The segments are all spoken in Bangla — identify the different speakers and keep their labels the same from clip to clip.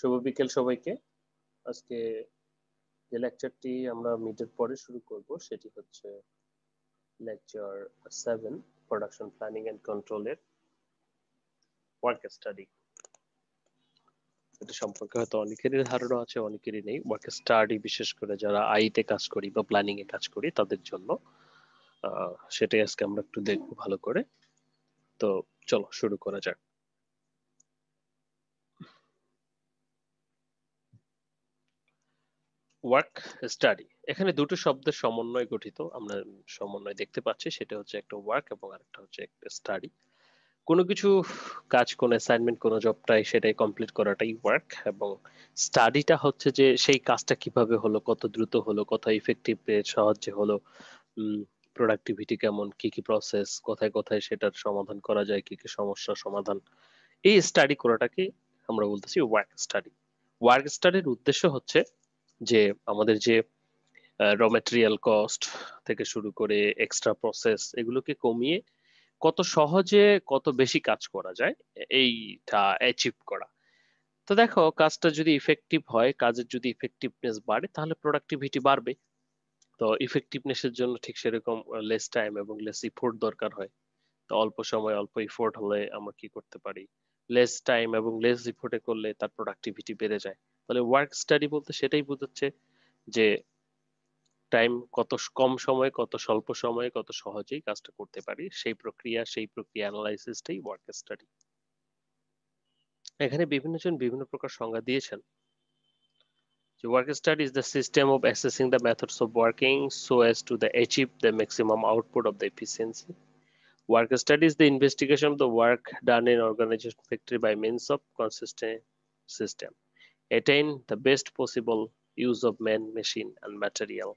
Speaker 1: শুভ বিকেল সবাইকে আজকে যে লেকচারটি আমরা মিটের পরে শুরু করব সেটি হচ্ছে lecture seven production planning and কন্ট্রোলের ওয়ার্ক স্টাডি এটা সম্পর্কে হয়তো অনেকেরই ধারণা আছে অনেকেরই নেই ওয়ার্ক স্টাডি বিশেষ করে যারা আইতে কাজ করি বা প্ল্যানিং এ কাজ করি তাদের জন্য সেটাই আজকে আমরা একটু দেখবো ভালো করে তো চলো শুরু করা যাক ওয়ার্ক স্টাডি এখানে দুটো শব্দের সমন্বয় গঠিত আমরা সমন্বয় দেখতে পাচ্ছি সেটা হচ্ছে একটা ওয়ার্ক এবং আরেকটা হচ্ছে একটা স্টাডি কোনো কিছু কাজ কোন অ্যাসাইনমেন্ট কোনো জবটাই সেটাই কমপ্লিট করাটাই ওয়ার্ক এবং স্টাডিটা হচ্ছে যে সেই কাজটা কিভাবে হলো কত দ্রুত হলো কত ইফেক্টিভ সাহায্যে হলো প্রোডাক্টিভিটি কেমন কি কি প্রসেস কোথায় কোথায় সেটার সমাধান করা যায় কি কি সমস্যা সমাধান এই স্টাডি করাটাকে আমরা বলতেছি ওয়ার্ক স্টাডি ওয়ার্ক স্টাডির উদ্দেশ্য হচ্ছে যে আমাদের যে র ম্যাটেরিয়াল কস্ট থেকে শুরু করে এক্সট্রা প্রসেস এগুলোকে কমিয়ে কত সহজে কত বেশি কাজ করা যায় এইটা অ্যাচিভ করা তো দেখো কাজটা যদি ইফেক্টিভ হয় কাজের যদি ইফেক্টিভনেস বাড়ে তাহলে প্রোডাক্টিভিটি বাড়বে তো ইফেক্টিভনেসের জন্য ঠিক সেরকম লেস টাইম এবং লেস ইফোর্ট দরকার হয় তো অল্প সময় অল্প ইফোর্ট হলে আমরা কি করতে পারি লেস টাইম এবং লেস রিপোর্টে করলে তার প্রোডাক্টিভিটি বেড়ে যায় তাহলে ওয়ার্ক স্টাডি বলতে সেটাই বোঝাচ্ছে যে টাইম কত কম সময়ে কত স্বল্প সময়ে কত সহজেই কাজটা করতে পারি সেই প্রক্রিয়া সেই প্রক্রিয়া অ্যানালাইসিসটাই ওয়ার্ক স্টাডি এখানে বিভিন্নজন বিভিন্ন প্রকার সংজ্ঞা দিয়েছেন যে work study is the system of assessing the methods of working so as to the achieve the maximum output of the efficiency Work study is the investigation of the work done in organization factory by means of consistent system. Attain the best possible use of man, machine, and material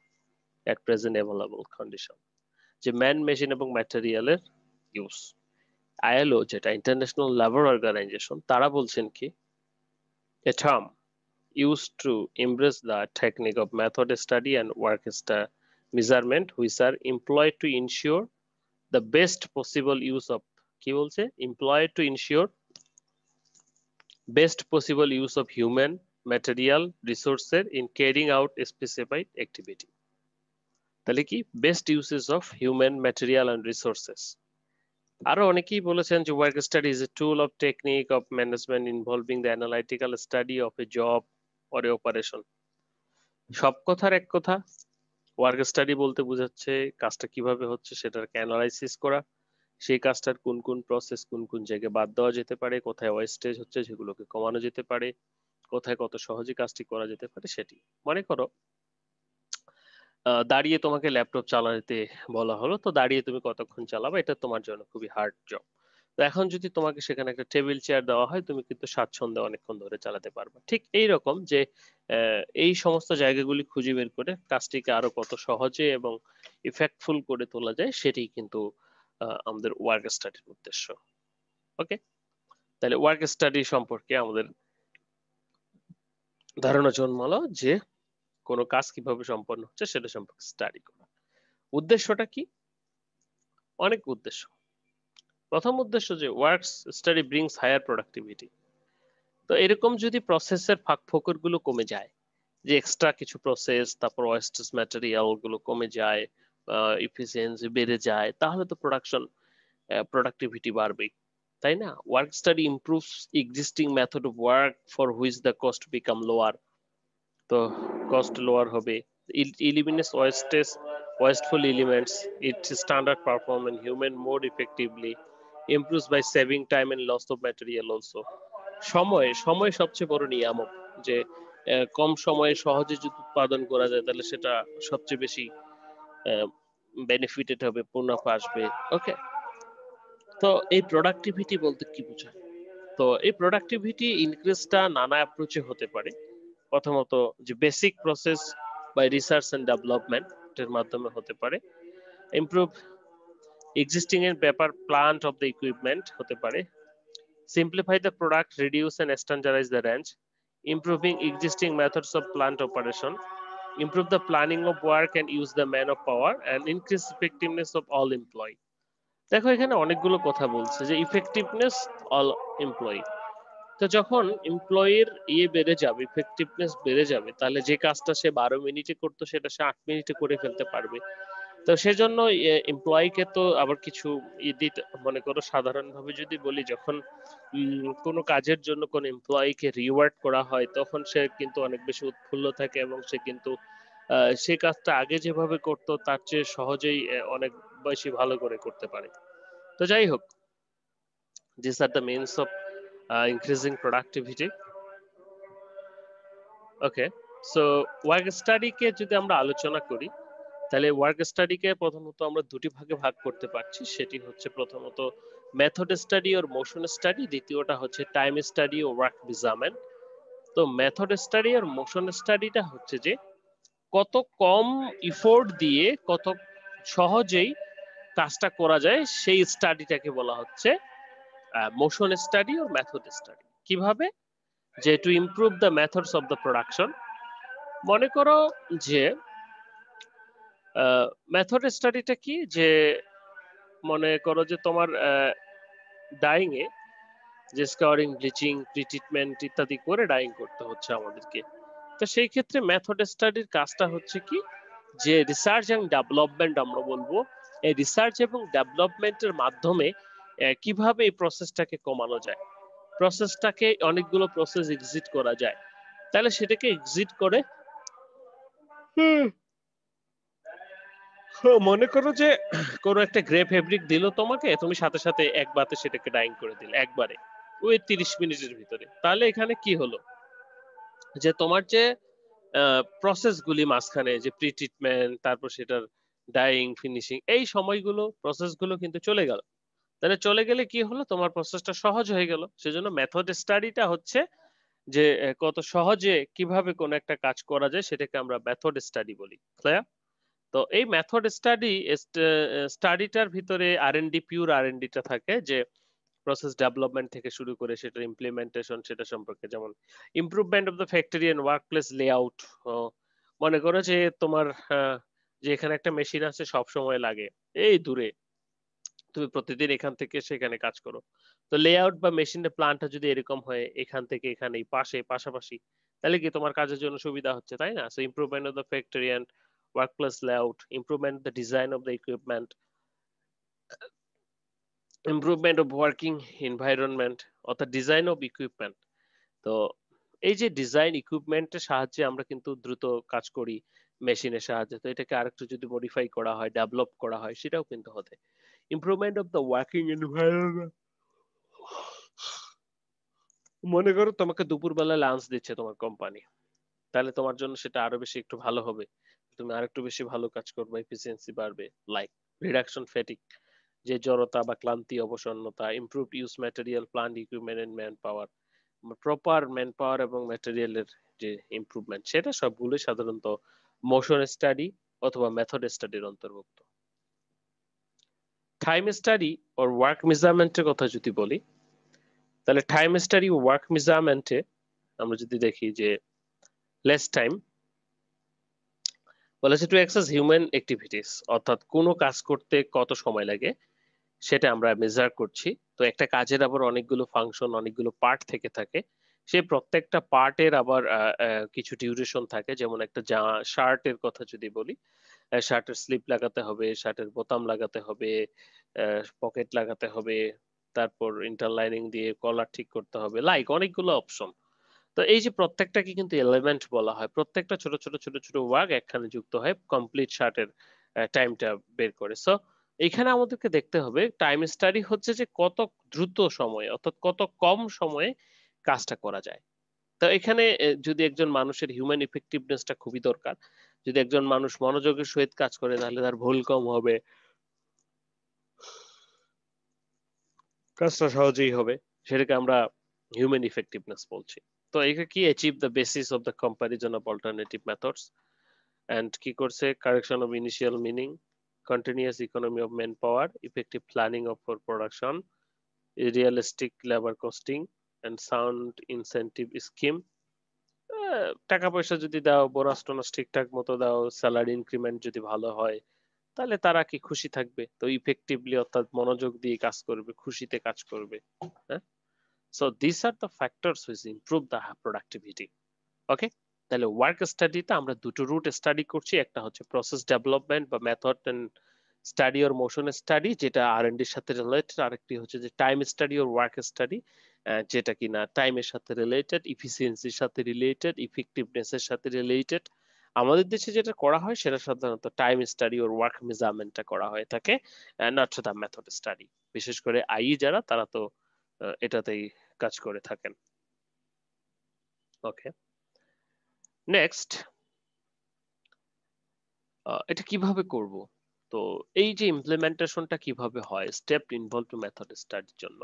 Speaker 1: at present available condition. The man, machine, and material use. ILO, jeta International Labor Organization, tara bolchen ki a term used to embrace the technique of method study and work measurement, which are employed to ensure the best possible use of কি বলছে employed to ensure best possible use of human material resources in carrying out a specified activity তাহলে কি best uses of human material and resources আরো অনেকেই বলেছেন যে work study is a tool of technique of management involving the analytical study of a job or a operation সব কথার এক কথা ওয়ার্ক স্টাডি বলতে বোঝাচ্ছে কাজটা কিভাবে হচ্ছে সেটার অ্যানালাইসিস করা সেই কাজটার কোন কোন প্রসেস কোন কোন জায়গায় বাদ দেওয়া যেতে পারে কোথায় ওয়েস্টেজ হচ্ছে সেগুলোকে কমানো যেতে পারে কোথায় কত সহজে কাজটি করা যেতে পারে সেটি মনে করো দাঁড়িয়ে তোমাকে ল্যাপটপ চালাতে বলা হলো তো দাঁড়িয়ে তুমি কতক্ষণ চালাবে এটা তোমার জন্য খুবই হার্ড জব তো এখন যদি তোমাকে সেখানে একটা টেবিল চেয়ার দেওয়া হয় তুমি কিন্তু স্বাচ্ছন্দ্যে অনেকক্ষণ ধরে চালাতে পারবে ঠিক এই রকম যে এই সমস্ত জায়গাগুলি খুঁজে বের করে কাজটিকে আরো কত সহজে এবং ইফেক্টফুল করে তোলা যায় সেটি কিন্তু আমাদের ওয়ার্ক স্টাডির উদ্দেশ্য ওকে তাহলে ওয়ার্ক স্টাডি সম্পর্কে আমাদের ধারণা জন্মালো যে কোনো কাজ কিভাবে সম্পন্ন হচ্ছে সেটা সম্পর্কে স্টাডি করা উদ্দেশ্যটা কি অনেক উদ্দেশ্য প্রথম উদ্দেশ্য যে works study brings higher productivity তো এরকম যদি প্রসেসের ফাঁক ফোকর গুলো কমে যায় যে এক্সট্রা কিছু প্রসেস তারপর ওয়েস্টেজ ম্যাটেরিয়াল গুলো কমে যায় ইফিসিয়েন্সি বেড়ে যায় তাহলে তো প্রোডাকশন প্রোডাক্টিভিটি বাড়বে তাই না work study improves existing method of work for which the cost become lower তো কস্ট লোয়ার হবে eliminates wastage wasteful elements it standard perform human more effectively improves by saving time and loss of material also সময় সময় সবচেয়ে বড় নিয়ামক যে কম সময়ে সহজে যদি উৎপাদন করা যায় তাহলে সেটা সবচেয়ে বেশি বেনিফিটেড হবে মুনাফা আসবে ওকে তো এই প্রোডাক্টিভিটি বলতে কি বোঝায় তো এই প্রোডাক্টিভিটি ইনক্রিজটা নানা অ্যাপ্রোচে হতে পারে প্রথমত যে basic process by research and development এর মাধ্যমে হতে পারে improve existing and paper plant of the equipment hote pare simplify the product, reduce and standardize the range, improving existing methods of plant operation, improve the planning of work and use the man of power, and increase effectiveness of all employee. দেখো এখানে অনেকগুলো কথা বলছে যে ইফেক্টিভনেস অল এমপ্লয়ি তো যখন এমপ্লয়ির ইয়ে বেড়ে যাবে ইফেক্টিভনেস বেড়ে যাবে তাহলে যে কাজটা সে বারো মিনিটে করতো সেটা সে আট মিনিটে করে ফেলতে পারবে তো সেজন্য এমপ্লয়িকে তো আবার কিছু দিতে মনে করো সাধারণভাবে যদি বলি যখন কোনো কাজের জন্য কোন এমপ্লয়িকে রিওয়ার্ড করা হয় তখন সে কিন্তু অনেক বেশি উৎফুল্ল থাকে এবং সে কিন্তু সে কাজটা আগে যেভাবে করতো তার চেয়ে সহজেই অনেক বেশি ভালো করে করতে পারে তো যাই হোক this are the means of increasing productivity okay so work স্টাডিকে যদি আমরা আলোচনা করি তাহলে ওয়ার্ক স্টাডিকে প্রথমত আমরা দুটি ভাগে ভাগ করতে পারছি সেটি হচ্ছে প্রথমত method study or motion study দ্বিতীয়টা হচ্ছে টাইম স্টাডি ও ওয়ার্ক ডিজামেন্ট তো মেথড স্টাডি আর মোশন স্টাডিটা হচ্ছে যে কত কম ইফোর্ট দিয়ে কত সহজেই কাজটা করা যায় সেই স্টাডিটাকে বলা হচ্ছে মোশন স্টাডি ও মেথড স্টাডি কিভাবে যে to improve the methods of the production মনে করো যে মেথড স্টাডিটা কি যে মনে করো যে তোমার ডাইং এ যে স্কারিং ব্লিচিং ট্রিটমেন্ট ইত্যাদি করে ডাইং করতে হচ্ছে আমাদেরকে তো সেই ক্ষেত্রে মেথড স্টাডির কাজটা হচ্ছে কি যে রিসার্চ এন্ড ডেভেলপমেন্ট আমরা বলবো এই রিসার্চ এবং ডেভেলপমেন্টের মাধ্যমে কিভাবে এই প্রসেসটাকে কমানো যায় প্রসেসটাকে অনেকগুলো প্রসেস এক্সিট করা যায় তাহলে সেটাকে এক্সিট করে হুম মনে করো যে কোনো একটা গ্রে ফেব্রিক দিল তোমাকে তুমি সাথে সাথে এক বাতে সেটাকে ডাইং করে দিলে একবারে ওই তিরিশ মিনিটের ভিতরে তাহলে এখানে কি হলো যে তোমার যে প্রসেসগুলি মাঝখানে যে প্রি ট্রিটমেন্ট তারপর সেটার ডাইং ফিনিশিং এই সময়গুলো প্রসেসগুলো কিন্তু চলে গেল তাহলে চলে গেলে কি হলো তোমার প্রসেসটা সহজ হয়ে গেল সেজন্য মেথড স্টাডিটা হচ্ছে যে কত সহজে কিভাবে কোন একটা কাজ করা যায় সেটাকে আমরা মেথড স্টাডি বলি ক্লিয়ার তো এই মেথড স্টাডি স্টাডিটার ভিতরে আর ডি পিওর আর ডিটা থাকে যে প্রসেস ডেভেলপমেন্ট থেকে শুরু করে সেটার ইমপ্লিমেন্টেশন সেটা সম্পর্কে যেমন improvement of the factory and workplace layout মনে করো যে তোমার হ্যাঁ, যে এখানে একটা মেশিন আছে সব সময় লাগে এই দূরে তুমি প্রতিদিন এখান থেকে সেখানে কাজ করো তো লেআউট বা মেশিনের প্ল্যানটা যদি এরকম হয় এখান থেকে এখানেই পাশে পাশাপাশি তাহলে কি তোমার কাজের জন্য সুবিধা হচ্ছে তাই না so improvement of the factory and workplace layout, improvement the design of the equipment, improvement of working environment অর্থাৎ ডিজাইন অফ ইকুইপমেন্ট তো এই যে ডিজাইন ইকুইপমেন্টের সাহায্যে আমরা কিন্তু দ্রুত কাজ করি মেশিনের সাহায্যে তো এটাকে আরেকটু যদি মডিফাই করা হয় ডেভেলপ করা হয় সেটাও কিন্তু হতে অফ দ্য ওয়ার্কিং মনে করো তোমাকে দুপুরবেলা লাঞ্চ দিচ্ছে তোমার কোম্পানি তাহলে তোমার জন্য সেটা আরো বেশি একটু ভালো হবে তুমি আরেকটু বেশি ভালো কাজ করবে এফিসিয়েন্সি বাড়বে লাইক রিডাকশন ফ্যাটিক যে জড়তা বা ক্লান্তি অবসন্নতা improved use material plant equipment and manpower proper manpower এবং ম্যাটেরিয়ালের যে ইমপ্রুভমেন্ট সেটা সবগুলোই সাধারণত মোশন স্টাডি অথবা মেথড স্টাডির অন্তর্ভুক্ত টাইম স্টাডি ও ওয়ার্ক মেজারমেন্টের কথা যদি বলি তাহলে টাইম স্টাডি ওয়ার্ক মেজারমেন্টে আমরা যদি দেখি যে লেস টাইম বলেছে টু অ্যাক্সেস হিউম্যান অ্যাক্টিভিটিস অর্থাৎ কোনো কাজ করতে কত সময় লাগে সেটা আমরা মেজার করছি তো একটা কাজের আবার অনেকগুলো ফাংশন অনেকগুলো পার্ট থেকে থাকে সে প্রত্যেকটা পার্টের আবার কিছু ডিউরেশন থাকে যেমন একটা জামা শার্টের কথা যদি বলি শার্টের স্লিপ লাগাতে হবে শার্টের বোতাম লাগাতে হবে পকেট লাগাতে হবে তারপর ইন্টারলাইনিং দিয়ে কলার ঠিক করতে হবে লাইক অনেকগুলো অপশন তো এই যে প্রত্যেকটাকে কিন্তু এলিমেন্ট বলা হয় প্রত্যেকটা ছোট ছোট ছোট ছোট ওয়ার্ক একখানে যুক্ত হয় কমপ্লিট শার্টের টাইমটা বের করে সো এখানে আমাদেরকে দেখতে হবে টাইম স্টাডি হচ্ছে যে কত দ্রুত সময়ে অর্থাৎ কত কম সময়ে কাজটা করা যায় তো এখানে যদি একজন মানুষের হিউম্যান ইফেক্টিভনেসটা খুবই দরকার যদি একজন মানুষ মনোযোগের সহিত কাজ করে তাহলে তার ভুল কম হবে কাজটা সহজেই হবে সেটাকে আমরা হিউম্যান ইফেক্টিভনেস বলছি তো এই কি achieve the basis of the comparison of alternative methods and কি করছে correction of initial meaning continuous economy of manpower effective planning of for production realistic labour costing and sound incentive scheme টাকা পয়সা যদি দাও বোনাস টোনাস ঠিকঠাক মতো দাও স্যালারি ইনক্রিমেন্ট যদি ভালো হয় তাহলে তারা কি খুশি থাকবে তো ইফেক্টিভলি অর্থাৎ মনোযোগ দিয়ে কাজ করবে খুশিতে কাজ করবে হ্যাঁ So these are the factors which improve the productivity. Okay, তাহলে ওয়ার্ক স্টাডিটা আমরা দুটো রুট স্টাডি করছি একটা হচ্ছে প্রসেস ডেভেলপমেন্ট বা method and study or motion study যেটা আর এন্ড এর সাথে রিলেটেড আরেকটি হচ্ছে যে time study or work study যেটা কিনা টাইমের সাথে রিলেটেড ইফিসিয়েন্সির সাথে রিলেটেড ইফেক্টিভনেস এর সাথে রিলেটেড আমাদের দেশে যেটা করা হয় সেটা সাধারণত টাইম স্টাডি ওর ওয়ার্ক মেজারমেন্টটা করা হয়ে থাকে নট দ্য মেথড স্টাডি বিশেষ করে আই যারা তারা তো এটাতেই কাজ করে থাকেন ওকে নেক্সট এটা কিভাবে করব তো এই যে ইমপ্লিমেন্টেশনটা কিভাবে হয় স্টেপ ইনভলভ টু মেথড স্টাডির জন্য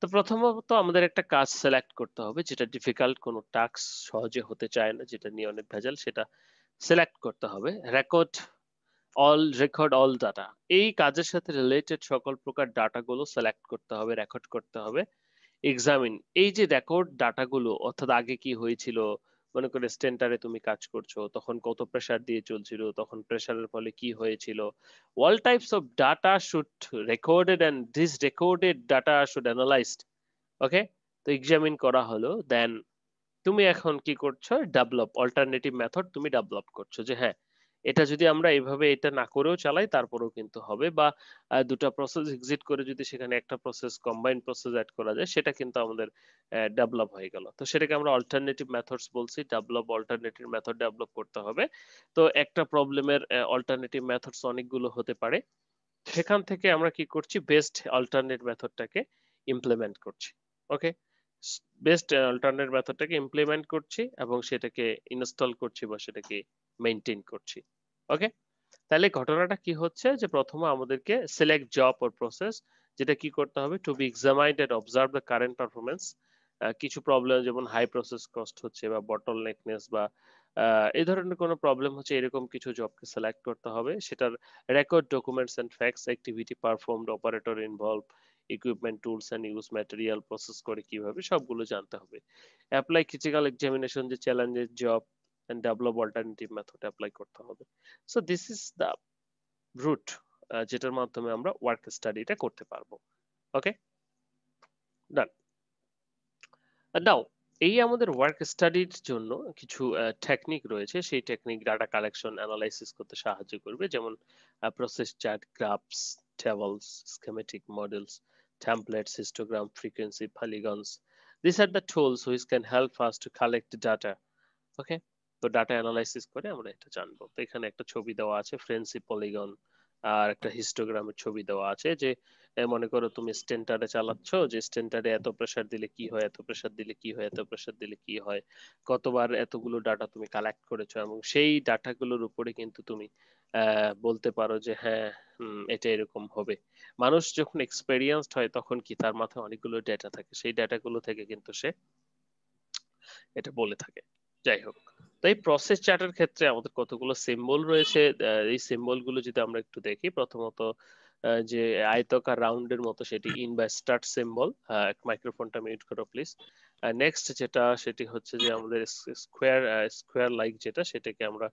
Speaker 1: তো প্রথমত আমাদের একটা কাজ সিলেক্ট করতে হবে যেটা ডিফিকাল্ট কোনো টাস্ক সহজে হতে চায় না যেটা নিয়ে অনেক ভেজাল সেটা সিলেক্ট করতে হবে record all record all data এই কাজের সাথে রিলেটেড সকল প্রকার ডাটাগুলো সিলেক্ট করতে হবে রেকর্ড করতে হবে এক্সামিন এই যে রেকর্ড ডাটাগুলো অর্থাৎ আগে কি হয়েছিল মনে করে স্টেন্টারে তুমি কাজ করছো তখন কত প্রেসার দিয়ে চলছিল তখন প্রেসারের ফলে কি হয়েছিল all types of data should recorded and this recorded data should analyzed okay তো এক্সামিন করা হলো দেন তুমি এখন কি করছো ডেভেলপ অল্টারনেটিভ মেথড তুমি ডেভেলপ করছো যে হ্যাঁ এটা যদি আমরা এইভাবে এটা না করেও চালাই তারপরেও কিন্তু হবে বা দুটো প্রসেস এক্সিট করে যদি সেখানে একটা প্রসেস কম্বাইন প্রসেস অ্যাড করা যায় সেটা কিন্তু আমাদের ডেভেলপ হয়ে গেল তো সেটাকে আমরা অল্টারনেটিভ মেথডস বলছি ডেভেলপ অল্টারনেটিভ মেথড ডেভেলপ করতে হবে তো একটা প্রবলেমের অল্টারনেটিভ মেথডস অনেকগুলো হতে পারে সেখান থেকে আমরা কি করছি বেস্ট অল্টারনেট মেথডটাকে ইমপ্লিমেন্ট করছি ওকে বেস্ট অল্টারনেট মেথডটাকে ইমপ্লিমেন্ট করছি এবং সেটাকে ইনস্টল করছি বা সেটাকে মেনটেন করছি ওকে তাহলে ঘটনাটা কি হচ্ছে যে প্রথমে আমাদেরকে সিলেক্ট জব অর প্রসেস যেটা কি করতে হবে to be examined and observe the current performance কিছু প্রবলেম যেমন হাই প্রসেস কস্ট হচ্ছে বা বটল নেকনেস বা এই ধরনের কোনো প্রবলেম হচ্ছে এরকম কিছু জবকে সিলেক্ট করতে হবে সেটার record documents and facts activity performed operator involve equipment tools and use material process করে কিভাবে সবগুলো জানতে হবে অ্যাপ্লাই ক্রিটিক্যাল এক্সামিনেশন যে চ্যালেঞ্জের job and develop alternative method apply করতে হবে so this is the route যেটার মাধ্যমে আমরা ওয়ার্ক স্টাডিটা করতে পারবো ওকে ডান নাও এই আমাদের ওয়ার্ক স্টাডির জন্য কিছু টেকনিক রয়েছে সেই টেকনিক ডাটা কালেকশন অ্যানালাইসিস করতে সাহায্য করবে যেমন process chart graphs tables schematic models templates, histogram, frequency, polygons. These are the tools which can help us to collect data. Okay. তো ডাটা অ্যানালাইসিস করে আমরা এটা জানবো তো এখানে একটা ছবি দেওয়া আছে ফ্রেন্সি পলিগন আর একটা হিস্টোগ্রামের ছবি দেওয়া আছে যে মনে করো তুমি স্টেন্টারে চালাচ্ছ যে স্টেন্টারে এত প্রেসার দিলে কি হয় এত প্রেসার দিলে কি হয় এত প্রেসার দিলে কি হয় কতবার এতগুলো ডাটা তুমি কালেক্ট করেছো এবং সেই ডাটাগুলোর উপরে কিন্তু তুমি বলতে পারো যে হ্যাঁ এটা এরকম হবে মানুষ যখন এক্সপেরিয়েন্সড হয় তখন কি তার মাথায় অনেকগুলো ডেটা থাকে সেই ডেটাগুলো থেকে কিন্তু সে এটা বলে থাকে যাই হোক তাই এই প্রসেস চার্টের ক্ষেত্রে আমাদের কতগুলো সিম্বল রয়েছে এই সিম্বলগুলো যদি আমরা একটু দেখি প্রথমত যে আয়তকার রাউন্ডের মতো সেটি ইন বাই স্টার্ট সিম্বল মাইক্রোফোনটা মিউট করো প্লিজ নেক্সট যেটা সেটি হচ্ছে যে আমাদের স্কোয়ার স্কোয়ার লাইক যেটা সেটাকে আমরা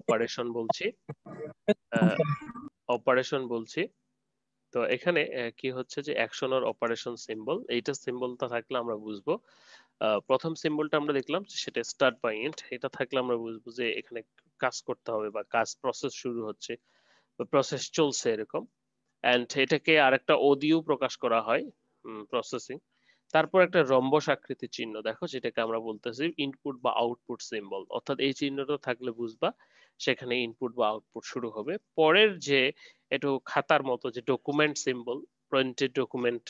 Speaker 1: অপারেশন বলছি অপারেশন বলছি তো এখানে কি হচ্ছে যে অ্যাকশন অর অপারেশন সিম্বল এইটা সিম্বলটা থাকলে আমরা বুঝবো প্রথম সিম্বলটা আমরা দেখলাম সেটা স্টার্ট বাই এন্ড এটা থাকলে আমরা বুঝবো যে এখানে কাজ করতে হবে বা কাজ প্রসেস শুরু হচ্ছে প্রসেস চলছে এরকম অ্যান্ড এটাকে আরেকটা ও প্রকাশ করা হয় প্রসেসিং তারপর একটা রম্বস আকৃতি চিহ্ন দেখো যেটাকে আমরা বলতেছি ইনপুট বা আউটপুট সিম্বল অর্থাৎ এই চিহ্নটা থাকলে বুঝবা সেখানে ইনপুট বা আউটপুট শুরু হবে পরের যে একটু খাতার মতো যে ডকুমেন্ট সিম্বল প্রিন্টেড ডকুমেন্ট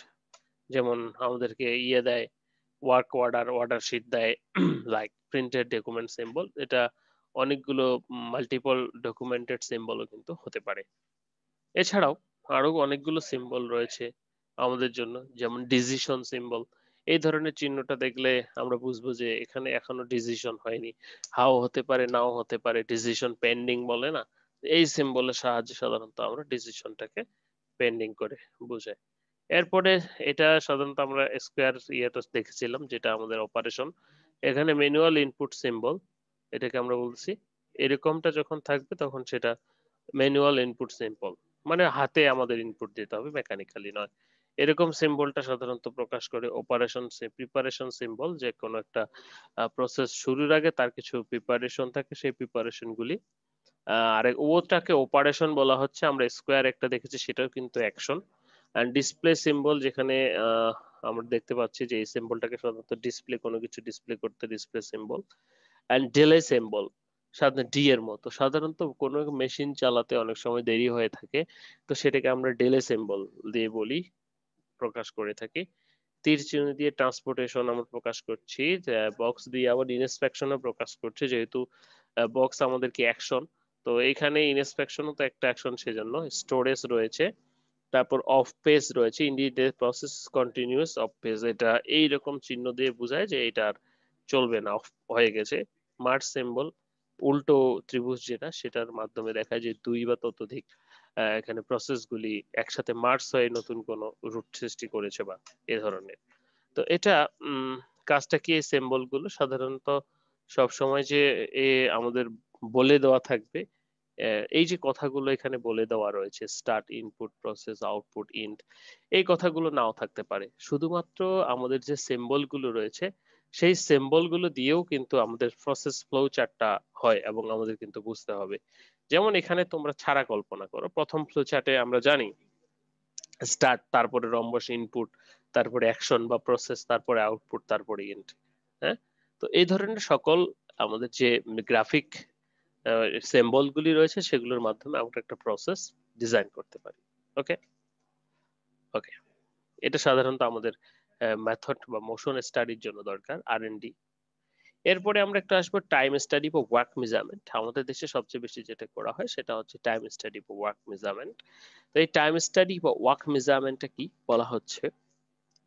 Speaker 1: যেমন আমাদেরকে ইয়ে দেয় ওয়ার্ক অর্ডার অর্ডার শিট দেয় লাইক প্রিন্টেড ডকুমেন্ট সিম্বল এটা অনেকগুলো মাল্টিপল ডকুমেন্টেড সিম্বলও কিন্তু হতে পারে এছাড়াও আরো অনেকগুলো সিম্বল রয়েছে আমাদের জন্য যেমন ডিসিশন সিম্বল এই ধরনের চিহ্নটা দেখলে আমরা বুঝবো যে এখানে এখনো ডিসিশন হয়নি হাও হতে পারে নাও হতে পারে ডিসিশন পেন্ডিং বলে না এই সিম্বলের সাহায্যে সাধারণত আমরা ডিসিশনটাকে পেন্ডিং করে বুঝাই এরপরে এটা সাধারণত আমরা স্কোয়ার ইয়েটা দেখেছিলাম যেটা আমাদের অপারেশন এখানে ম্যানুয়াল ইনপুট সিম্বল এটাকে আমরা বলছি এরকমটা যখন থাকবে তখন সেটা ম্যানুয়াল ইনপুট সিম্বল মানে হাতে আমাদের ইনপুট দিতে হবে মেকানিক্যালি নয় এরকম সিম্বলটা সাধারণত প্রকাশ করে অপারেশন প্রিপারেশন সিম্বল যে কোনো একটা প্রসেস শুরুর আগে তার কিছু প্রিপারেশন থাকে সেই প্রিপারেশনগুলি আর ওটাকে অপারেশন বলা হচ্ছে আমরা স্কোয়ার একটা দেখেছি সেটাও কিন্তু অ্যাকশন এন্ড ডিসপ্লে সিম্বল যেখানে আমরা দেখতে পাচ্ছি যে এই সিম্বলটাকে সাধারণত ডিসপ্লে কোনো কিছু ডিসপ্লে করতে display symbol and delay symbol সাধারণ ডি এর মতো সাধারণত কোনো মেশিন চালাতে অনেক সময় দেরি হয়ে থাকে তো সেটাকে আমরা ডেলে সিম্বল দিয়ে বলি প্রকাশ করে থাকি তীর চিহ্ন দিয়ে ট্রান্সপোর্টেশন আমরা প্রকাশ করছি বক্স দিয়ে আবার ইনস্পেকশনও প্রকাশ করছে যেহেতু বক্স আমাদেরকে অ্যাকশন তো এখানে ইনস্পেকশনও তো একটা অ্যাকশন সেজন্য স্টোরেজ রয়েছে তারপর অফ পেজ রয়েছে indeed process continuous off page এটা এই রকম চিহ্ন দিয়ে বোঝায় যে এটা আর চলবে না অফ হয়ে গেছে মার্চ সিম্বল উল্টো ত্রিভুজ যেটা সেটার মাধ্যমে দেখায় যে দুই বা ততোধিক এখানে প্রসেসগুলি একসাথে মার্চ হয়ে নতুন কোনো রুট সৃষ্টি করেছে বা এ ধরনের তো এটা কাজটা কি এই সিম্বলগুলো সাধারণত সবসময় যে এ আমাদের বলে দেওয়া থাকবে এই যে কথাগুলো এখানে বলে দেওয়া রয়েছে start input process output end এই কথাগুলো নাও থাকতে পারে শুধুমাত্র আমাদের যে সিম্বলগুলো রয়েছে সেই সিম্বলগুলো দিয়েও কিন্তু আমাদের প্রসেস ফ্লো চার্টটা হয় এবং আমাদের কিন্তু বুঝতে হবে যেমন এখানে তোমরা ছাড়া কল্পনা করো প্রথম ফ্লো চার্টে আমরা জানি স্টার্ট তারপরে রম্বস ইনপুট তারপরে অ্যাকশন বা প্রসেস তারপরে আউটপুট তারপরে ইন্ট হ্যাঁ তো এই ধরনের সকল আমাদের যে গ্রাফিক সিম্বলগুলি রয়েছে সেগুলোর মাধ্যমে আমরা একটা প্রসেস ডিজাইন করতে পারি ওকে ওকে এটা সাধারণত আমাদের মেথড বা মোশন স্টাডির জন্য দরকার আর ডি এরপরে আমরা একটা আসবো টাইম স্টাডি বা ওয়ার্ক মেজারমেন্ট আমাদের দেশে সবচেয়ে বেশি যেটা করা হয় সেটা হচ্ছে টাইম স্টাডি বা ওয়ার্ক মেজারমেন্ট তো এই টাইম স্টাডি বা ওয়ার্ক মেজারমেন্টটা কি বলা হচ্ছে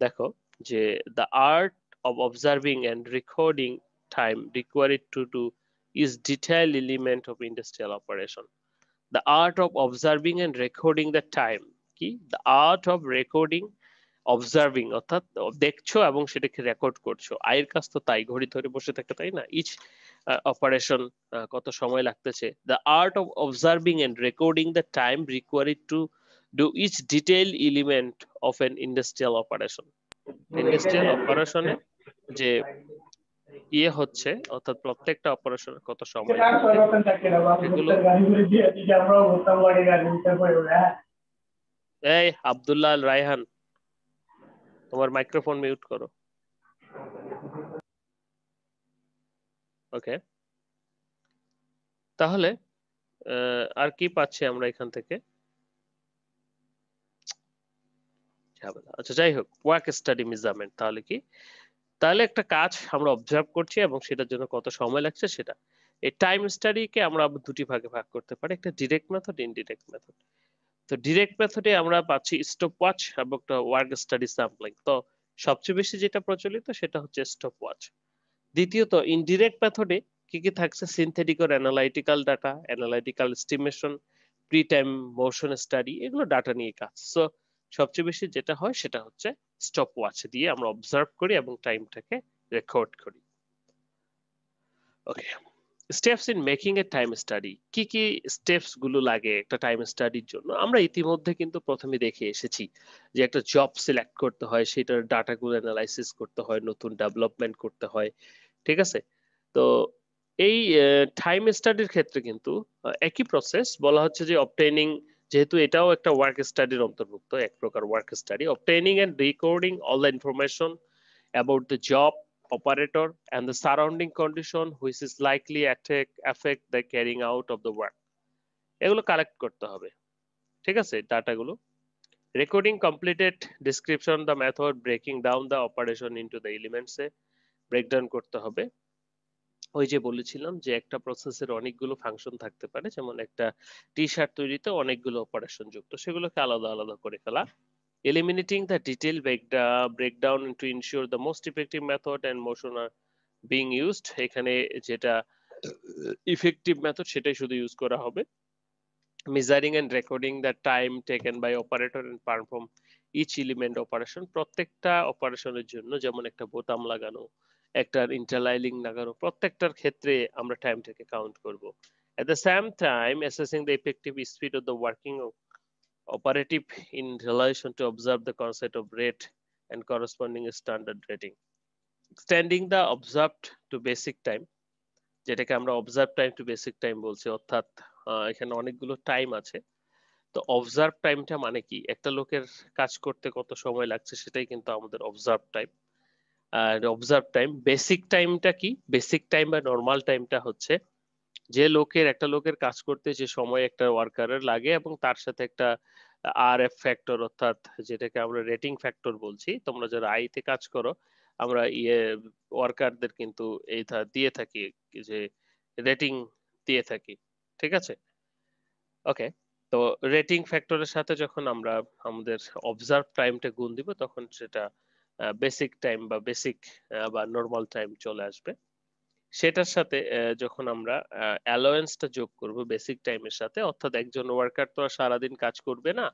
Speaker 1: দেখো যে the art of observing and recording time required to to is detailed element of industrial operation. The art of observing and recording the time. কি the art of recording observing অর্থাৎ দেখছো এবং সেটাকে রেকর্ড করছো আয়ের কাজ তো তাই ঘড়ি ধরে বসে থাকে তাই না ইচ অপারেশন কত সময় লাগতেছে the art of observing and recording the time required to do each detail element of an industrial operation industrial অপারেশনে যে ইয়ে হচ্ছে অর্থাৎ প্রত্যেকটা অপারেশন কত সময় হ্যাঁ? এই আব্দুল্লাহ রায়হান তোমার মাইক্রোফোন মিউট করো ওকে তাহলে আর কি পাচ্ছি আমরা এখান থেকে আচ্ছা যাই হোক ওয়ার্ক স্টাডি মেজারমেন্ট তাহলে কি তাহলে একটা কাজ আমরা অবজার্ভ করছি এবং সেটার জন্য কত সময় লাগছে সেটা এই টাইম স্টাডিকে আমরা দুটি ভাগে ভাগ করতে পারি একটা ডিরেক্ট মেথড ইনডিরেক্ট মেথড তো ডিরেক্ট মেথডে আমরা পাচ্ছি স্টপ ওয়াচ এবং একটা ওয়ার্ক স্টাডি স্যাম্পলিং তো সবচেয়ে বেশি যেটা প্রচলিত সেটা হচ্ছে স্টপ ওয়াচ দ্বিতীয়ত ইনডিরেক্ট মেথডে কি কি থাকছে synthetic or analytical data analytical estimation pre time motion study এগুলো ডাটা নিয়ে কাজ সো সবচেয়ে বেশি যেটা হয় সেটা হচ্ছে স্টপ ওয়াচ দিয়ে আমরা অবজার্ভ করি এবং টাইমটাকে রেকর্ড করি okay steps in making a time study কি কি স্টেপস গুলো লাগে একটা টাইম স্টাডির জন্য আমরা ইতিমধ্যে কিন্তু প্রথমে দেখে এসেছি যে একটা জব সিলেক্ট করতে হয় সেটার ডাটাগুলো অ্যানালাইসিস করতে হয় নতুন ডেভেলপমেন্ট করতে হয় ঠিক আছে তো এই টাইম স্টাডির ক্ষেত্রে কিন্তু একই প্রসেস বলা হচ্ছে যে অবটেনিং যেহেতু এটাও একটা ওয়ার্ক স্টাডির অন্তর্ভুক্ত এক প্রকার work study obtaining and recording all the information about the job operator and the surrounding condition which is likely attack, the the out of the work এগুলো কালেক্ট করতে হবে ঠিক আছে ডাটাগুলো recording completed description the method breaking down the operation into the এলিমেন্টসে ব্রেকডাউন করতে হবে ওই যে বলেছিলাম যে একটা প্রসেসের অনেকগুলো ফাংশন থাকতে পারে যেমন একটা টি শার্ট তৈরিতে অনেকগুলো অপারেশন যুক্ত সেগুলোকে আলাদা আলাদা করে ফেলা eliminating the detail breakdown to ensure the most effective method and motion are being used এখানে যেটা ইফেক্টিভ মেথড সেটাই শুধু ইউজ করা হবে measuring and recording the time taken by operator and perform each element operation প্রত্যেকটা অপারেশনের জন্য যেমন একটা বোতাম লাগানো একটার interlining লাগানো প্রত্যেকটার ক্ষেত্রে আমরা টাইমটাকে কাউন্ট করব at the same time assessing the effective speed of the working operative in relation to observe the concept of rate and corresponding standard rating extending the observed to basic time যেটাকে আমরা observe time to basic time বলছি অর্থাৎ এখানে অনেকগুলো টাইম আছে তো অবজার্ভ টাইমটা মানে কি একটা লোকের কাজ করতে কত সময় লাগছে সেটাই কিন্তু আমাদের অবজার্ভ টাইম আর অবজার্ভ টাইম বেসিক টাইমটা কি বেসিক টাইম বা নর্মাল টাইমটা হচ্ছে যে লোকের একটা লোকের কাজ করতে যে সময় একটা ওয়ার্কারের লাগে এবং তার সাথে একটা আর এফ ফ্যাক্টর অর্থাৎ যেটাকে আমরা রেটিং ফ্যাক্টর বলছি তোমরা যারা আইতে কাজ করো আমরা ইয়ে ওয়ার্কারদের কিন্তু এই দিয়ে থাকি যে রেটিং দিয়ে থাকি ঠিক আছে ওকে তো রেটিং ফ্যাক্টরের সাথে যখন আমরা আমাদের অবজার্ভ টাইমটা গুণ দিব তখন সেটা বেসিক টাইম বা বেসিক বা নর্মাল টাইম চলে আসবে সেটার সাথে যখন আমরা অ্যালোয়েন্সটা যোগ করব বেসিক টাইমের সাথে অর্থাৎ একজন ওয়ার্কার তো আর সারাদিন কাজ করবে না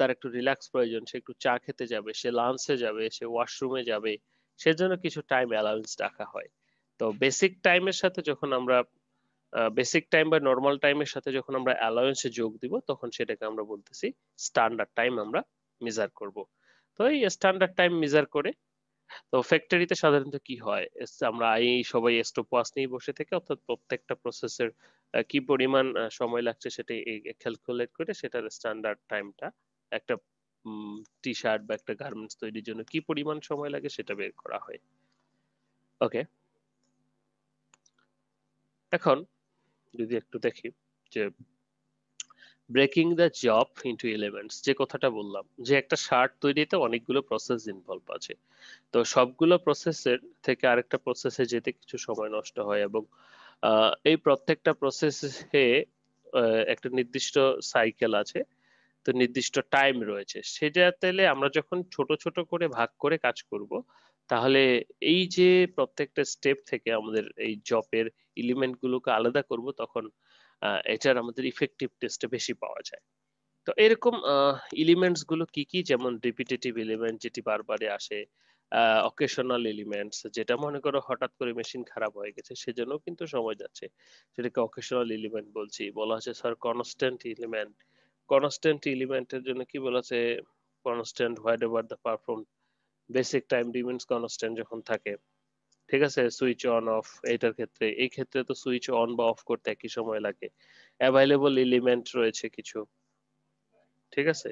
Speaker 1: তার একটু রিল্যাক্স প্রয়োজন সে একটু চা খেতে যাবে সে লাঞ্চে যাবে সে ওয়াশরুমে যাবে সেজন্য কিছু টাইম অ্যালাউন্স রাখা হয় তো বেসিক টাইমের সাথে যখন আমরা বেসিক টাইম বা নর্মাল টাইমের সাথে যখন আমরা অ্যালাউন্সে যোগ দিব তখন সেটাকে আমরা বলতেছি স্ট্যান্ডার্ড টাইম আমরা মেজার করব তো এই স্ট্যান্ডার্ড টাইম মেজার করে তো ফ্যাক্টরিতে সাধারণত কি হয় আমরা এই সবাই স্টপ ওয়াচ নিয়ে বসে থেকে অর্থাৎ প্রত্যেকটা প্রসেসের কি পরিমাণ সময় লাগছে সেটা ক্যালকুলেট করে সেটার স্ট্যান্ডার্ড টাইমটা একটা টি শার্ট বা একটা গার্মেন্টস তৈরির জন্য কি পরিমাণ সময় লাগে সেটা বের করা হয় ওকে এখন যদি একটু দেখি যে breaking the job into elements যে কথাটা বললাম যে একটা শার্ট তৈরিতে অনেকগুলো প্রসেস ইনভলভ আছে তো সবগুলো প্রসেসের থেকে আরেকটা প্রসেসে যেতে কিছু সময় নষ্ট হয় এবং এই প্রত্যেকটা প্রসেসে একটা নির্দিষ্ট সাইকেল আছে তো নির্দিষ্ট টাইম রয়েছে সেটা তাহলে আমরা যখন ছোট ছোট করে ভাগ করে কাজ করব তাহলে এই যে প্রত্যেকটা স্টেপ থেকে আমাদের এই জবের এলিমেন্টগুলোকে আলাদা করব তখন এটার আমাদের ইফেক্টিভ টেস্টে বেশি পাওয়া যায় তো এরকম এলিমেন্টস গুলো কি কি যেমন রিপিটেটিভ এলিমেন্ট যেটি বারবারে আসে অকেশনাল এলিমেন্টস যেটা মনে করো হঠাৎ করে মেশিন খারাপ হয়ে গেছে সেজন্য কিন্তু সময় যাচ্ছে সেটাকে অকেশনাল এলিমেন্ট বলছি বলা হচ্ছে স্যার কনস্ট্যান্ট এলিমেন্ট কনস্ট্যান্ট এলিমেন্টের জন্য কি বলা আছে constant whatever the perform basic time remains constant যখন থাকে ঠিক আছে সুইচ অন অফ এটার ক্ষেত্রে এই ক্ষেত্রে তো সুইচ অন বা অফ করতে একই সময় লাগে অ্যাভেলেবল এলিমেন্ট রয়েছে কিছু ঠিক আছে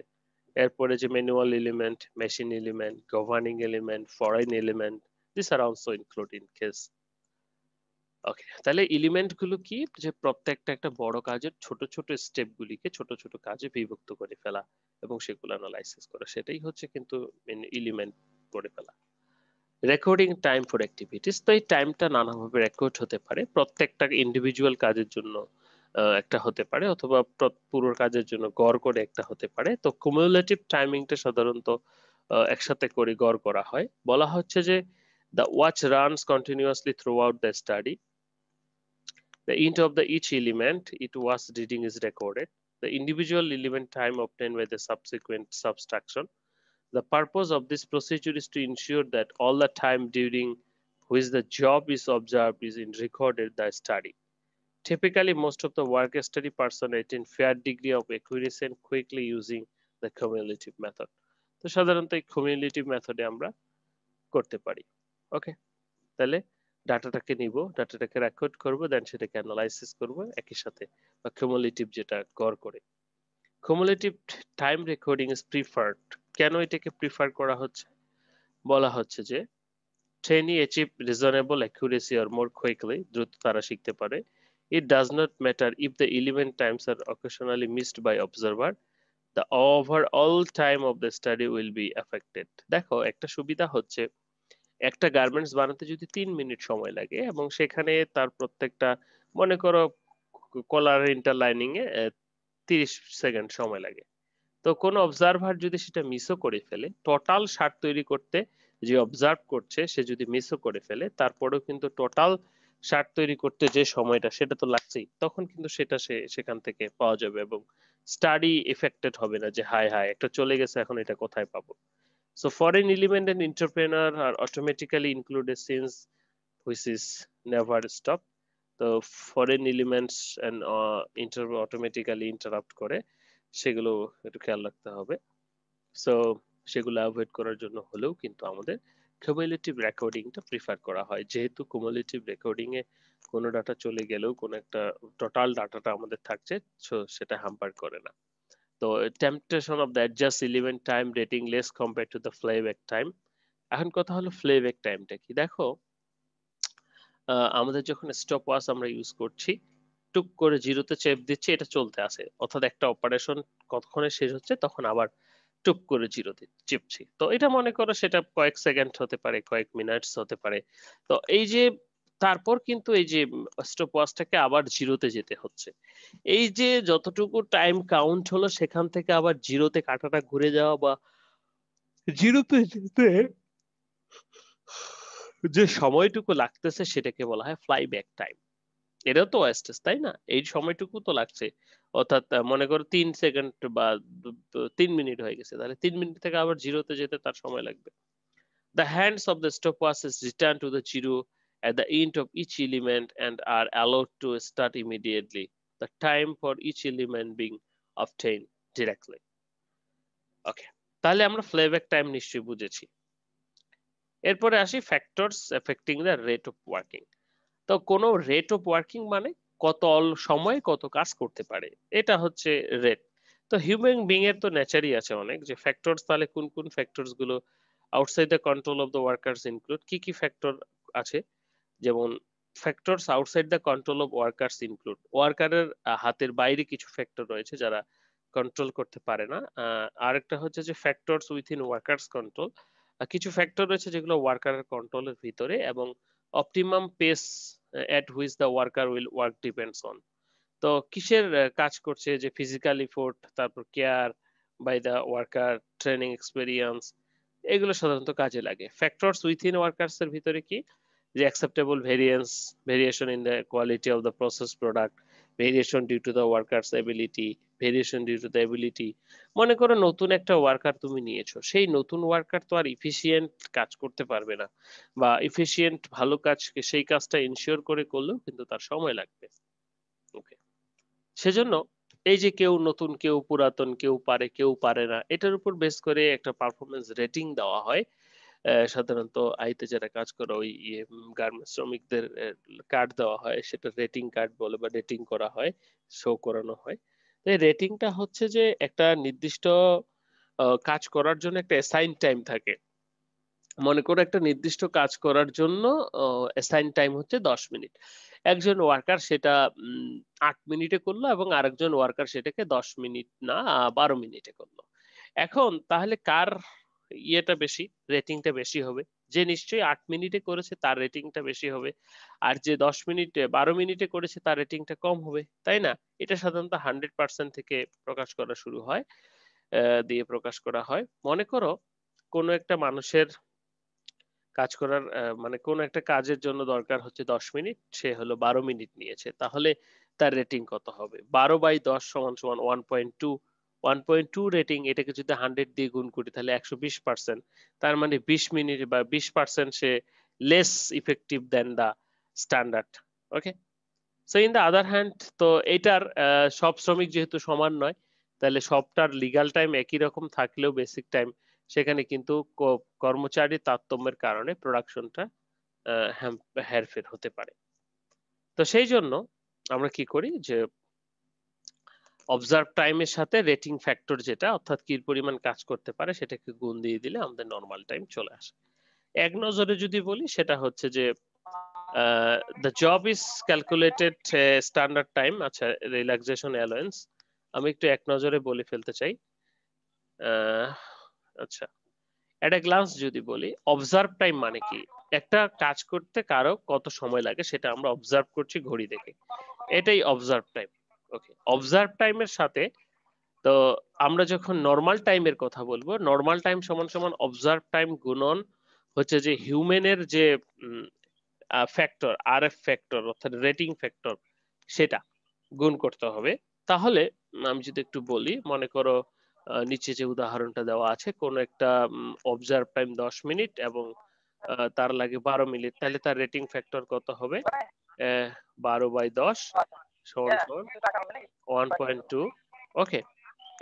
Speaker 1: এরপরে যে manual element machine element governing element foreign element this are also include in case okay তাহলে এলিমেন্ট গুলো কি যে প্রত্যেকটা একটা বড় কাজের ছোট ছোট স্টেপ গুলিকে ছোট ছোট কাজে বিভক্ত করে ফেলা এবং সেগুলো অ্যানালাইসিস করা সেটাই হচ্ছে কিন্তু এলিমেন্ট করে ফেলা রেকর্ডিং টাইম ফর অ্যাক্টিভিটিস তো এই টাইমটা নানাভাবে রেকর্ড হতে পারে প্রত্যেকটা ইন্ডিভিজুয়াল কাজের জন্য একটা হতে পারে অথবা পুরো কাজের জন্য গড় করে একটা হতে পারে তো কুমুলেটিভ টাইমিংটা সাধারণত একসাথে করে গড় করা হয় বলা হচ্ছে যে the watch runs continuously throughout the study the end of the each element it watch reading is recorded the individual element time obtain by the subsequent subtraction The purpose of this procedure is to ensure that all the time during which the job is observed is in recorded the study. Typically, most of the work study person attain fair degree of accuracy and quickly using the cumulative method. So, সাধারণত এই cumulative method এ আমরা করতে পারি ওকে তাহলে ডাটাটাকে নিব ডাটাটাকে রেকর্ড করবো দেন সেটাকে analysis করবো একই সাথে বা cumulative যেটা গড় করে cumulative time recording is preferred কেন এটাকে প্রিফার করা হচ্ছে বলা হচ্ছে যে trainee achieve reasonable accuracy are more quickly দ্রুত তারা শিখতে পারে it does not matter if the eleven times are occasionally missed by observer the overall time of the study will be effected দেখো একটা সুবিধা হচ্ছে একটা গার্মেন্টস বানাতে যদি তিন মিনিট সময় লাগে এবং সেখানে তার প্রত্যেকটা মনে করো কলার ইন্টারলাইনিংয়ে তিরিশ সেকেন্ড সময় লাগে তো কোনো অবজারভার যদি সেটা মিসও করে ফেলে টোটাল সার তৈরি করতে যে অবজার্ভ করছে সে যদি মিসও করে ফেলে তারপরেও কিন্তু টোটাল সার তৈরি করতে যে সময়টা সেটা তো লাগছেই তখন কিন্তু সেটা সে সেখান থেকে পাওয়া যাবে এবং স্টাডি এফেক্টেড হবে না যে হায় হায় একটা চলে গেছে এখন এটা কোথায় পাবো so foreign element and entrepreneur are automatically included since which is never stop তো foreign elements and inter automatically automatically করে সেগুলো একটু খেয়াল রাখতে হবে সো সেগুলো অ্যাভয়েড করার জন্য হলেও কিন্তু আমাদের কিউমুলেটিভ রেকর্ডিংটা প্রিফার করা হয় যেহেতু কিউমুলেটিভ রেকর্ডিং এ কোনো ডাটা চলে গেলেও কোনো একটা টোটাল ডাটাটা আমাদের থাকছে সেটা হ্যাম্পার করে না তো temptation of the adjust eleven time rating less compare to the flyback time এখন কথা হলো ফ্লেব্যাক টাইমটা কি দেখো আমাদের যখন স্টপ ওয়াচ আমরা ইউজ করছি টুক করে জিরোতে চেপ দিচ্ছে এটা চলতে আছে অর্থাৎ একটা অপারেশন কতক্ষণে শেষ হচ্ছে তখন আবার টুক করে জিরোতে চেপছি তো এটা মনে করো সেটা কয়েক সেকেন্ড হতে পারে কয়েক মিনিটস হতে পারে তো এই যে তারপর কিন্তু এই যে স্টপ ওয়াচটাকে আবার জিরোতে যেতে হচ্ছে এই যে যতটুকু টাইম কাউন্ট হলো সেখান থেকে আবার জিরোতে কাঁটাটা ঘুরে যাওয়া বা জিরোতে যেতে যে সময়টুকু লাগতেছে সেটাকে বলা হয় ফ্লাইব্যাক টাইম এটা তো ওয়েস্টেজ তাই না এই সময়টুকু তো লাগছে অর্থাৎ মনে করো তিন সেকেন্ড বা তিন মিনিট হয়ে গেছে তাহলে তিন মিনিট থেকে আবার জিরোতে যেতে তার সময় লাগবে the hands of the stop watch watches return to the zero at the end of each element and are allowed to start immediately the time for each element being obtained directly okay তাহলে আমরা ফ্লেব্যাক টাইম নিশ্চয়ই বুঝেছি এরপরে আসি factors affecting the rate of working তো কোন রেট অফ ওয়ার্কিং মানে কত অল সময় কত কাজ করতে পারে এটা হচ্ছে রেট তো হিউম্যান বিং এর তো নেচারই আছে অনেক যে ফ্যাক্টরস তাহলে কোন কোন ফ্যাক্টরস গুলো outside the control of the workers include কি কি ফ্যাক্টর আছে যেমন factors outside the control of workers include ওয়ার্কারের হাতের বাইরে কিছু ফ্যাক্টর রয়েছে যারা কন্ট্রোল করতে পারে না আরেকটা হচ্ছে যে ফ্যাক্টরস উইথিন ওয়ার্কার্স কন্ট্রোল কিছু ফ্যাক্টর রয়েছে যেগুলো ওয়ার্কারের কন্ট্রোলের ভিতরে এবং optimum pace Uh, at which the worker will work depends on তো কিসের uh, কাজ করছে যে ফিজিক্যাল ইফোর্ট তারপর care by the worker training experience এগুলো সাধারণত কাজে লাগে ফ্যাক্টরস উইথিন ওয়ার্কার্স এর ভিতরে কি যে acceptable variance variation in the quality of the process product variation due to the workers ability variation due to the ability মনে করো নতুন একটা ওয়ার্কার তুমি নিয়েছো সেই নতুন ওয়ার্কার তো আর ইফিসিয়েন্ট কাজ করতে পারবে না বা ইফিসিয়েন্ট ভালো কাজ সেই কাজটা ইনশিওর করে করলেও কিন্তু তার সময় লাগবে ওকে সেজন্য এই যে কেউ নতুন কেউ পুরাতন কেউ পারে কেউ পারে না এটার উপর বেস করে একটা পারফরমেন্স রেটিং দেওয়া হয় সাধারণত আইতে যারা কাজ করে ওই গার্মেন্টস ইয়ে, শ্রমিকদের কার্ড দেওয়া হয় সেটা রেটিং কার্ড বলে বা রেটিং করা হয় শো করানো হয় তো এই রেটিংটা হচ্ছে যে একটা নির্দিষ্ট কাজ করার জন্য একটা অ্যাসাইন টাইম থাকে মনে করো একটা নির্দিষ্ট কাজ করার জন্য অ্যাসাইন টাইম হচ্ছে দশ মিনিট একজন ওয়ার্কার সেটা আট মিনিটে করলো এবং আরেকজন ওয়ার্কার সেটাকে দশ মিনিট না বারো মিনিটে করলো এখন তাহলে কার ইয়েটা বেশি রেটিংটা বেশি হবে যে নিশ্চয়ই আট মিনিটে করেছে তার রেটিংটা বেশি হবে আর যে দশ মিনিটে বারো মিনিটে করেছে তার রেটিংটা কম হবে তাই না এটা সাধারণত হান্ড্রেড পার্সেন্ট থেকে প্রকাশ করা শুরু হয় দিয়ে প্রকাশ করা হয় মনে করো কোনো একটা মানুষের কাজ করার মানে কোন একটা কাজের জন্য দরকার হচ্ছে দশ মিনিট সে হলো বারো মিনিট নিয়েছে তাহলে তার রেটিং কত হবে বারো বাই দশ সমান সমান one point two one point two rating এটাকে যদি 100 দিয়ে গুণ করি তাহলে 120% বিশ তার মানে 20 মিনিট বা বিশ পার্সেন্ট সে less effective than the standard okay so in the other hand তো এটার সব শ্রমিক যেহেতু সমান নয় তাহলে সবটার লিগাল টাইম একই রকম থাকলেও বেসিক টাইম সেখানে কিন্তু কর্মচারী তারতম্যের কারণে প্রোডাকশনটা হেরফের হতে পারে তো সেই জন্য আমরা কি করি যে অবজার্ভ টাইমের সাথে রেটিং ফ্যাক্টর যেটা অর্থাৎ কি পরিমাণ কাজ করতে পারে সেটাকে গুণ দিয়ে দিলে আমাদের নর্মাল টাইম চলে আসে এক নজরে যদি বলি সেটা হচ্ছে যে the job is calculated standard time আচ্ছা রিল্যাক্সেশন অ্যালোয়েন্স আমি একটু এক নজরে বলে ফেলতে চাই আচ্ছা এট এ গ্লান্স যদি বলি অবজার্ভ টাইম মানে কি একটা কাজ করতে কারো কত সময় লাগে সেটা আমরা অবজার্ভ করছি ঘড়ি দেখে এটাই অবজার্ভ টাইম ওকে অবজার্ভ টাইমের সাথে তো আমরা যখন নর্মাল টাইমের কথা বলবো নর্মাল টাইম সমান সমান অবজার্ভ টাইম গুণন হচ্ছে যে হিউম্যানের যে ফ্যাক্টর আর এফ ফ্যাক্টর অর্থাৎ রেটিং ফ্যাক্টর সেটা গুণ করতে হবে তাহলে আমি যদি একটু বলি মনে করো নিচে যে উদাহরণটা দেওয়া আছে কোন একটা অবজার্ভ টাইম দশ মিনিট এবং তার লাগে বারো মিনিট তাহলে তার রেটিং ফ্যাক্টর কত হবে বারো বাই দশ মানে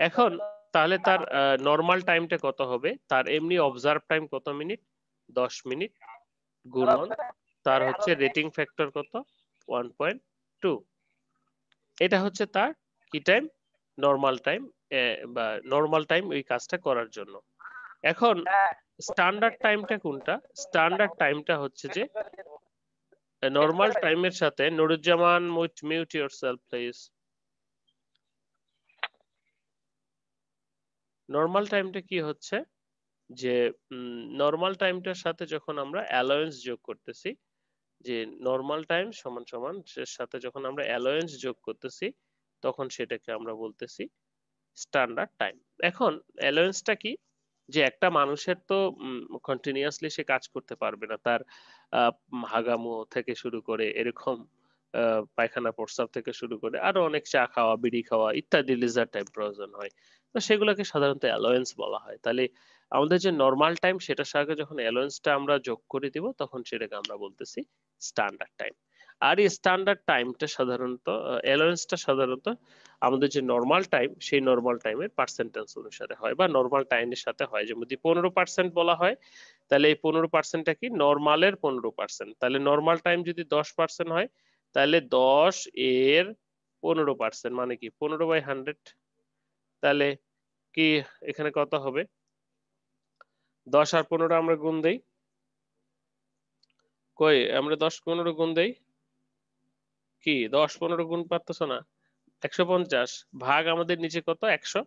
Speaker 1: এখন তাহলে তার নর্মাল টাইমটা কত হবে তার এমনি অবজার্ভ টাইম কত মিনিট দশ মিনিট গুণন তার হচ্ছে রেটিং ফ্যাক্টর কত ওয়ান পয়েন্ট টু এটা হচ্ছে তার কি টাইম নর্মাল টাইম বা নর্মাল টাইম ওই কাজটা করার জন্য এখন স্ট্যান্ডার্ড টাইমটা কোনটা স্ট্যান্ডার্ড টাইমটা হচ্ছে যে নর্মাল টাইমের সাথে Nuruzzaman mute mute yourself please normal টাইমটা কি হচ্ছে যে নর্মাল টাইমটার সাথে যখন আমরা অ্যালোয়েন্স যোগ করতেছি যে নর্মাল টাইম সমান সমান সাথে যখন আমরা অ্যালোয়েন্স যোগ করতেছি তখন সেটাকে আমরা বলতেছি স্ট্যান্ডার্ড টাইম এখন অ্যালোয়েন্সটা কি যে একটা মানুষের তো কন্টিনিউয়াসলি সে কাজ করতে পারবে না তার হাগামো থেকে শুরু করে এরকম পায়খানা প্রস্রাব থেকে শুরু করে আরো অনেক চা খাওয়া বিড়ি খাওয়া ইত্যাদি লিজার টাইম প্রয়োজন হয় তো সেগুলোকে সাধারণত অ্যালোয়েন্স বলা হয় তাহলে আমাদের যে নর্মাল টাইম সেটার সঙ্গে যখন অ্যালোয়েন্সটা আমরা যোগ করে দিব তখন সেটাকে আমরা বলতেছি স্ট্যান্ডার্ড টাইম আর এই স্ট্যান্ডার্ড টাইমটা সাধারণত এলোয়েন্সটা সাধারণত আমাদের যে নর্মাল টাইম সেই নর্মাল টাইমের পার্সেন্টেজ অনুসারে হয় বা নর্মাল টাইমের সাথে হয় যেমন যদি পনেরো পার্সেন্ট বলা হয় তাহলে এই পনেরো পার্সেন্টটা কি নর্মালের পনেরো পার্সেন্ট তাহলে নর্মাল টাইম যদি দশ পার্সেন্ট হয় তাহলে দশ এর পনেরো পার্সেন্ট মানে কি পনেরো বাই হান্ড্রেড তাহলে কি এখানে কত হবে দশ আর পনেরো আমরা গুণ দেই কই আমরা দশ পনেরো গুণ দেই কি দশ পনেরো গুণ পারতেছ না একশো পঞ্চাশ ভাগ আমাদের নিচে কত একশো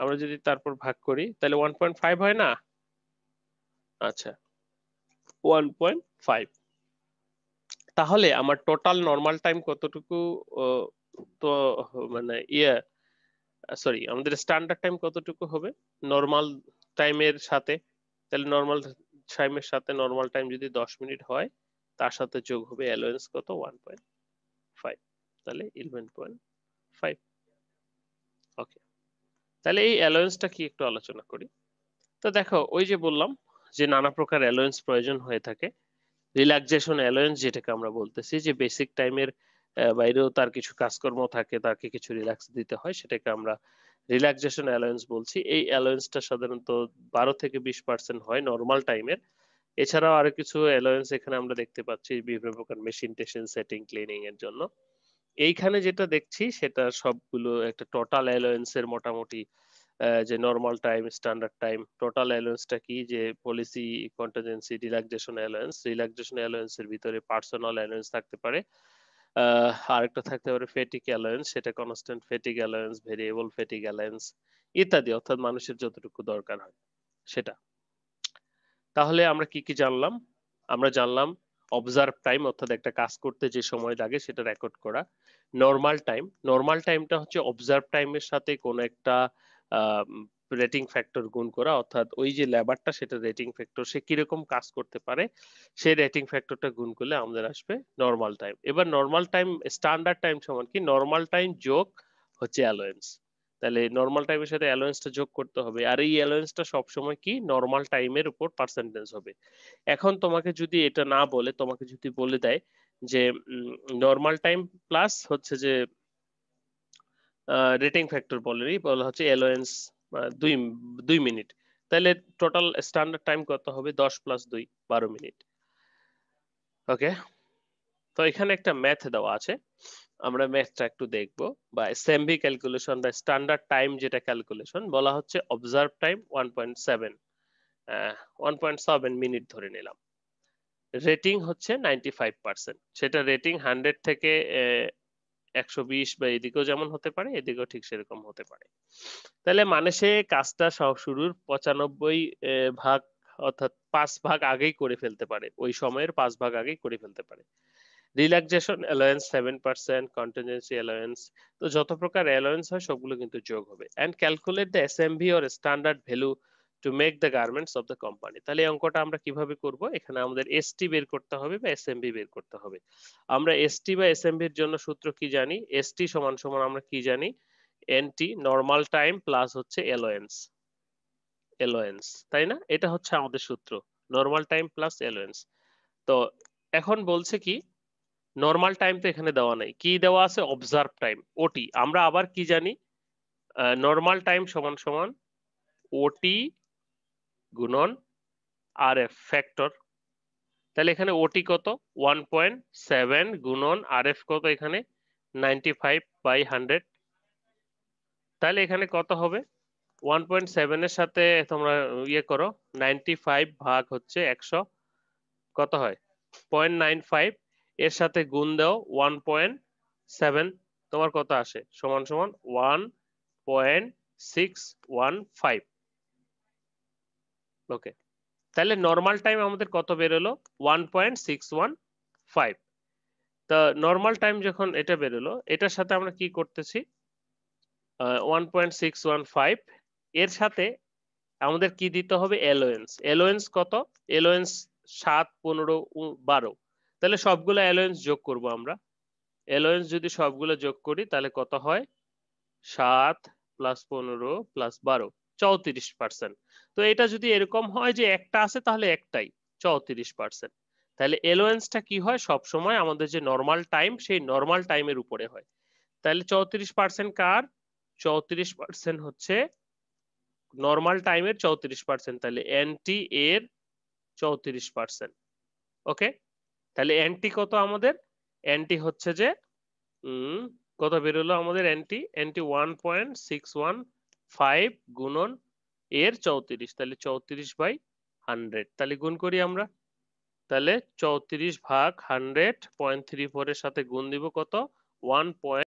Speaker 1: আমরা যদি তারপর ভাগ করি তাহলে ওয়ান পয়েন্ট ফাইভ হয় না আচ্ছা ওয়ান পয়েন্ট ফাইভ তাহলে আমার টোটাল নর্মাল টাইম কতটুকু তো মানে ইয়ে সরি আমাদের স্ট্যান্ডার্ড টাইম কতটুকু হবে নর্মাল টাইমের সাথে তাহলে নর্মাল টাইমের সাথে নর্মাল টাইম যদি দশ মিনিট হয় তার সাথে যোগ হবে অ্যালোয়েন্স কত ওয়ান পয়েন্ট ফাইভ তাহলে ইলেভেন পয়েন্ট ফাইভ ওকে তাহলে এই অ্যালোয়েন্সটা কি একটু আলোচনা করি তো দেখো ওই যে বললাম যে নানা প্রকার অ্যালোয়েন্স প্রয়োজন হয়ে থাকে রিল্যাক্সেশন অ্যালোয়েন্স যেটাকে আমরা বলতেছি যে বেসিক টাইমের বাইরেও তার কিছু কাজকর্ম থাকে তাকে কিছু রিল্যাক্স দিতে হয় সেটাকে আমরা রিল্যাক্সেশন অ্যালোয়েন্স বলছি এই অ্যালোয়েন্সটা সাধারণত বারো থেকে বিশ পার্সেন্ট হয় নর্মাল টাইমের এছাড়াও আরো কিছু অ্যালায়েন্স এখানে আমরা দেখতে পাচ্ছি বিভিন্ন প্রকার মেশিন টেশিন সেটিং ক্লিনিং এর জন্য এইখানে যেটা দেখছি সেটা সবগুলো একটা টোটাল অ্যালায়েন্স এর মোটামুটি যে normal time standard time total অ্যালায়েন্সটা কি যে policy contingency relaxation allowance relaxation allowance এর ভিতরে পার্সোনাল অ্যালায়েন্স থাকতে পারে আরেকটা থাকতে পারে ফেটিক অ্যালায়েন্স সেটা constant fatigue allowance variable fatigue allowance ইত্যাদি অর্থাৎ মানুষের যতটুকু দরকার হয় সেটা তাহলে আমরা কি কি জানলাম আমরা জানলাম অবজার্ভ টাইম অর্থাৎ একটা কাজ করতে যে সময় লাগে সেটা রেকর্ড করা নর্মাল টাইম নর্মাল টাইমটা হচ্ছে অবজার্ভ টাইমের সাথে কোন একটা রেটিং ফ্যাক্টর গুণ করা অর্থাৎ ওই যে লেবারটা সেটা রেটিং ফ্যাক্টর সে কিরকম কাজ করতে পারে সেই রেটিং ফ্যাক্টরটা গুণ করলে আমাদের আসবে নর্মাল টাইম এবার নর্মাল টাইম স্ট্যান্ডার্ড টাইম সমান কি নর্মাল টাইম যোগ হচ্ছে অ্যালোয়েন্স তাহলে নর্মাল টাইমের সাথে অ্যালোয়েন্সটা যোগ করতে হবে আর এই অ্যালোয়েন্সটা সবসময় কি নর্মাল টাইমের উপর পার্সেন্টেজ হবে এখন তোমাকে যদি এটা না বলে তোমাকে যদি বলে দেয় যে নর্মাল টাইম প্লাস হচ্ছে যে রেটিং ফ্যাক্টর বলেনি বলা হচ্ছে অ্যালোয়েন্স দুই দুই মিনিট তাহলে টোটাল স্ট্যান্ডার্ড টাইম কত হবে দশ প্লাস দুই বারো মিনিট ওকে তো এখানে একটা ম্যাথ দেওয়া আছে আমরা ম্যাথটা একটু দেখব বা এসএমবি ক্যালকুলেশন বা স্ট্যান্ডার্ড টাইম যেটা ক্যালকুলেশন বলা হচ্ছে অবজার্ভ টাইম 1.7 1.7 মিনিট ধরে নিলাম রেটিং হচ্ছে 95% সেটা রেটিং 100 থেকে 120 বা এদিকেও যেমন হতে পারে এদিকেও ঠিক সেরকম হতে পারে তাহলে মানে সে কাজটা সব শুরুর 95 ভাগ অর্থাৎ পাঁচ ভাগ আগেই করে ফেলতে পারে ওই সময়ের পাঁচ ভাগ আগেই করে ফেলতে পারে relaxation allowance seven percent contingency allowance তো যত প্রকার অ্যালায়েন্স হয় সবগুলো কিন্তু যোগ হবে and calculate the SMV or standard value to make the garments of the company তাহলে এই অঙ্কটা আমরা কিভাবে করব এখানে আমাদের এসটি বের করতে হবে বা এসএমভি বের করতে হবে আমরা এসটি বা এসএমভি এর জন্য সূত্র কি জানি এসটি সমান সমান আমরা কি জানি এনটি নর্মাল টাইম প্লাস হচ্ছে অ্যালোয়েন্স অ্যালোয়েন্স তাই না এটা হচ্ছে আমাদের সূত্র নর্মাল টাইম প্লাস অ্যালোয়েন্স তো এখন বলছে কি নর্মাল টাইম তো এখানে দেওয়া নাই কি দেওয়া আছে অবজার্ভ টাইম ওটি আমরা আবার কি জানি নর্মাল টাইম সমান সমান ওটি গুণন আর এফ ফ্যাক্টর তাহলে এখানে ওটি কত ওয়ান পয়েন্ট সেভেন গুণন আর এফ কত এখানে নাইনটি ফাইভ বাই হান্ড্রেড তাহলে এখানে কত হবে ওয়ান পয়েন্ট সেভেনের সাথে তোমরা ইয়ে করো নাইনটি ফাইভ ভাগ হচ্ছে একশো কত হয় পয়েন্ট নাইন ফাইভ এর সাথে গুণ দাও ওয়ান পয়েন্ট সেভেন তোমার কত আসে সমান সমান one point six one five okay তাহলে নর্মাল টাইম আমাদের কত বেরোলো one point six one five তা নর্মাল টাইম যখন এটা বেরোলো এটার সাথে আমরা কি করতেছি one point six one five এর সাথে আমাদের কি দিতে হবে এলোয়েন্স এলোয়েন্স কত এলোয়েন্স সাত পনেরো বারো তাহলে সবগুলো অ্যালোয়েন্স যোগ করব আমরা অ্যালোয়েন্স যদি সবগুলো যোগ করি তাহলে কত হয় সাত প্লাস পনেরো প্লাস বারো চৌত্রিশ পার্সেন্ট তো এটা যদি এরকম হয় যে একটা আছে তাহলে একটাই চৌত্রিশ পার্সেন্ট তাহলে অ্যালোয়েন্সটা কি হয় সব সময় আমাদের যে নর্মাল টাইম সেই নর্মাল টাইমের উপরে হয় তাহলে চৌত্রিশ পার্সেন্ট কার চৌত্রিশ পার্সেন্ট হচ্ছে নর্মাল টাইমের চৌত্রিশ পার্সেন্ট তাহলে এনটি এর চৌত্রিশ পার্সেন্ট ওকে তাহলে অ্যান্টি কত আমাদের অ্যান্টি হচ্ছে যে কত বেরোলো আমাদের NT NT one point six one five গুণন এর চৌত্রিশ তাহলে চৌত্রিশ বাই হান্ড্রেড তাহলে গুণ করি আমরা তাহলে চৌত্রিশ ভাগ হান্ড্রেড পয়েন্ট থ্রি ফোরের সাথে গুণ দিব কত ওয়ান পয়েন্ট